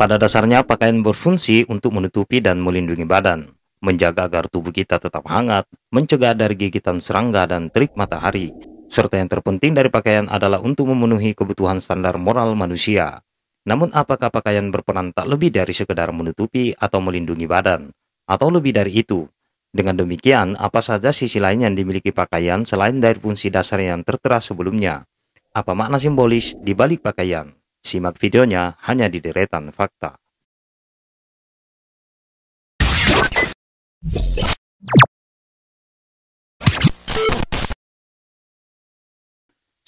Pada dasarnya, pakaian berfungsi untuk menutupi dan melindungi badan, menjaga agar tubuh kita tetap hangat, mencegah dari gigitan serangga dan terik matahari, serta yang terpenting dari pakaian adalah untuk memenuhi kebutuhan standar moral manusia. Namun apakah pakaian berperan tak lebih dari sekedar menutupi atau melindungi badan, atau lebih dari itu? Dengan demikian, apa saja sisi lain yang dimiliki pakaian selain dari fungsi dasar yang tertera sebelumnya? Apa makna simbolis di balik pakaian? Simak videonya hanya di deretan fakta.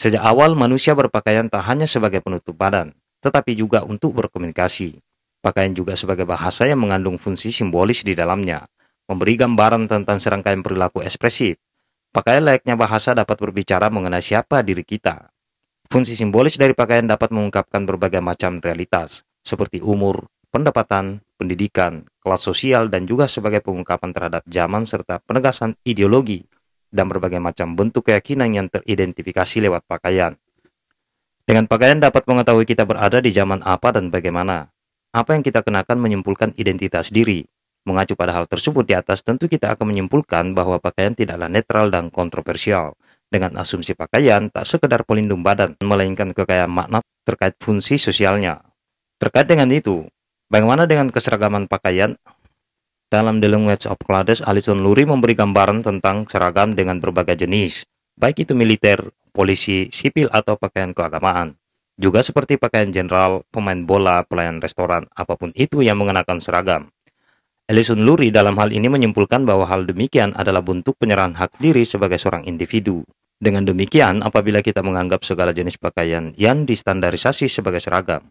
Sejak awal manusia berpakaian tak hanya sebagai penutup badan, tetapi juga untuk berkomunikasi. Pakaian juga sebagai bahasa yang mengandung fungsi simbolis di dalamnya, memberi gambaran tentang serangkaian perilaku ekspresif. Pakaian layaknya bahasa dapat berbicara mengenai siapa diri kita, Fungsi simbolis dari pakaian dapat mengungkapkan berbagai macam realitas, seperti umur, pendapatan, pendidikan, kelas sosial, dan juga sebagai pengungkapan terhadap zaman serta penegasan ideologi dan berbagai macam bentuk keyakinan yang teridentifikasi lewat pakaian. Dengan pakaian dapat mengetahui kita berada di zaman apa dan bagaimana. Apa yang kita kenakan menyimpulkan identitas diri. Mengacu pada hal tersebut di atas, tentu kita akan menyimpulkan bahwa pakaian tidaklah netral dan kontroversial, dengan asumsi pakaian tak sekedar pelindung badan, melainkan kekayaan makna terkait fungsi sosialnya. Terkait dengan itu, bagaimana dengan keseragaman pakaian? Dalam The Language of Clades, Alison Lurie memberi gambaran tentang seragam dengan berbagai jenis, baik itu militer, polisi, sipil, atau pakaian keagamaan. Juga seperti pakaian jenderal, pemain bola, pelayan restoran, apapun itu yang mengenakan seragam. Alison Lurie dalam hal ini menyimpulkan bahwa hal demikian adalah bentuk penyerahan hak diri sebagai seorang individu. Dengan demikian, apabila kita menganggap segala jenis pakaian yang distandarisasi sebagai seragam,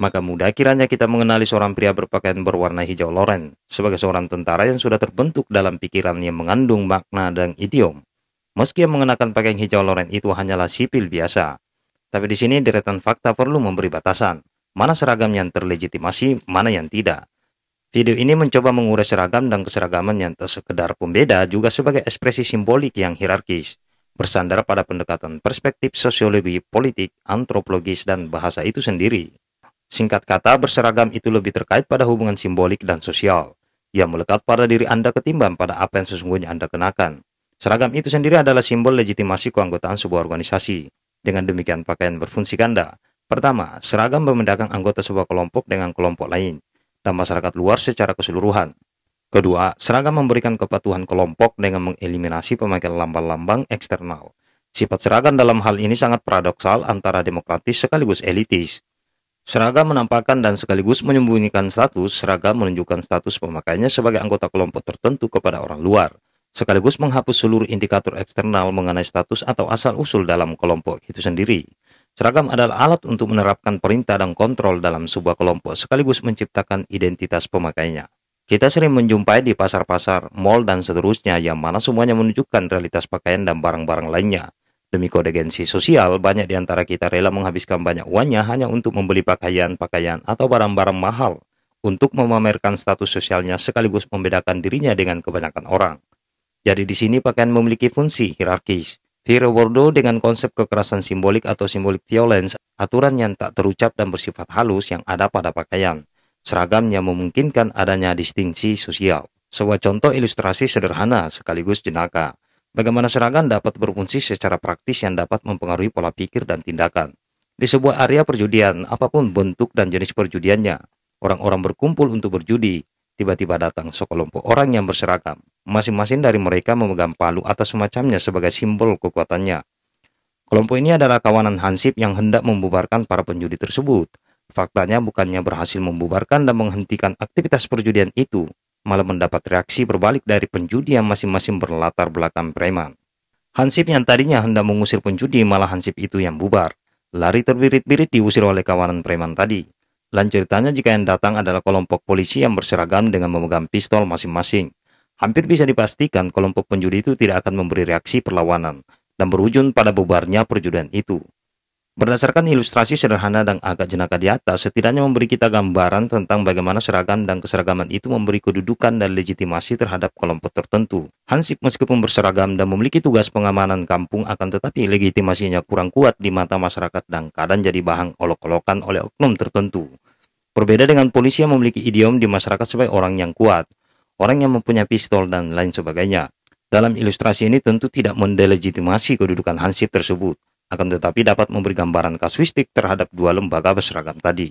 maka mudah kiranya kita mengenali seorang pria berpakaian berwarna hijau loren sebagai seorang tentara yang sudah terbentuk dalam pikiran yang mengandung makna dan idiom. Meski yang mengenakan pakaian hijau loren itu hanyalah sipil biasa, tapi di sini deretan fakta perlu memberi batasan, mana seragam yang terlegitimasi, mana yang tidak. Video ini mencoba mengurai seragam dan keseragaman yang tersekedar pembeda juga sebagai ekspresi simbolik yang hierarkis, bersandar pada pendekatan perspektif sosiologi, politik, antropologis, dan bahasa itu sendiri. Singkat kata, berseragam itu lebih terkait pada hubungan simbolik dan sosial, yang melekat pada diri Anda ketimbang pada apa yang sesungguhnya Anda kenakan. Seragam itu sendiri adalah simbol legitimasi keanggotaan sebuah organisasi. Dengan demikian, pakaian berfungsi ganda. Pertama, seragam membedakan anggota sebuah kelompok dengan kelompok lain, dan masyarakat luar secara keseluruhan. Kedua, seragam memberikan kepatuhan kelompok dengan mengeliminasi pemakaian lambang-lambang eksternal. Sifat seragam dalam hal ini sangat paradoksal antara demokratis sekaligus elitis. Seragam menampakkan dan sekaligus menyembunyikan status, seragam menunjukkan status pemakainya sebagai anggota kelompok tertentu kepada orang luar, sekaligus menghapus seluruh indikator eksternal mengenai status atau asal-usul dalam kelompok itu sendiri. Seragam adalah alat untuk menerapkan perintah dan kontrol dalam sebuah kelompok sekaligus menciptakan identitas pemakainya. Kita sering menjumpai di pasar-pasar, mall, dan seterusnya yang mana semuanya menunjukkan realitas pakaian dan barang-barang lainnya. Demi kode gengsi sosial, banyak di antara kita rela menghabiskan banyak uangnya hanya untuk membeli pakaian-pakaian atau barang-barang mahal untuk memamerkan status sosialnya sekaligus membedakan dirinya dengan kebanyakan orang. Jadi di sini pakaian memiliki fungsi hierarkis. Pierre Bourdieu dengan konsep kekerasan simbolik atau simbolik violence, aturan yang tak terucap dan bersifat halus yang ada pada pakaian. Seragamnya memungkinkan adanya distingsi sosial. Sebuah contoh ilustrasi sederhana sekaligus jenaka. Bagaimana seragam dapat berfungsi secara praktis yang dapat mempengaruhi pola pikir dan tindakan. Di sebuah area perjudian, apapun bentuk dan jenis perjudiannya, orang-orang berkumpul untuk berjudi, tiba-tiba datang sekelompok orang yang berseragam. Masing-masing dari mereka memegang palu atau semacamnya sebagai simbol kekuatannya. Kelompok ini adalah kawanan Hansip yang hendak membubarkan para penjudi tersebut. Faktanya bukannya berhasil membubarkan dan menghentikan aktivitas perjudian itu, malah mendapat reaksi berbalik dari penjudi yang masing-masing berlatar belakang preman. Hansip yang tadinya hendak mengusir penjudi malah Hansip itu yang bubar. Lari terbirit-birit diusir oleh kawanan preman tadi. Lan ceritanya jika yang datang adalah kelompok polisi yang berseragam dengan memegang pistol masing-masing. Hampir bisa dipastikan kelompok penjudi itu tidak akan memberi reaksi perlawanan dan berujung pada bubarnya perjudian itu. Berdasarkan ilustrasi sederhana dan agak jenaka di atas, setidaknya memberi kita gambaran tentang bagaimana seragam dan keseragaman itu memberi kedudukan dan legitimasi terhadap kelompok tertentu. Hansip meskipun berseragam dan memiliki tugas pengamanan kampung akan tetapi legitimasinya kurang kuat di mata masyarakat dan kadang jadi bahan olok-olokan oleh oknum tertentu. Berbeda dengan polisi yang memiliki idiom di masyarakat sebagai orang yang kuat, orang yang mempunyai pistol dan lain sebagainya. Dalam ilustrasi ini tentu tidak mendelegitimasi kedudukan Hansip tersebut akan tetapi dapat memberi gambaran kasuistik terhadap dua lembaga berseragam tadi.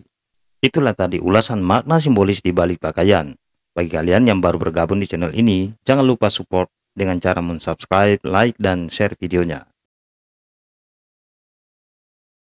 Itulah tadi ulasan makna simbolis di balik pakaian. Bagi kalian yang baru bergabung di channel ini, jangan lupa support dengan cara mensubscribe, like, dan share videonya.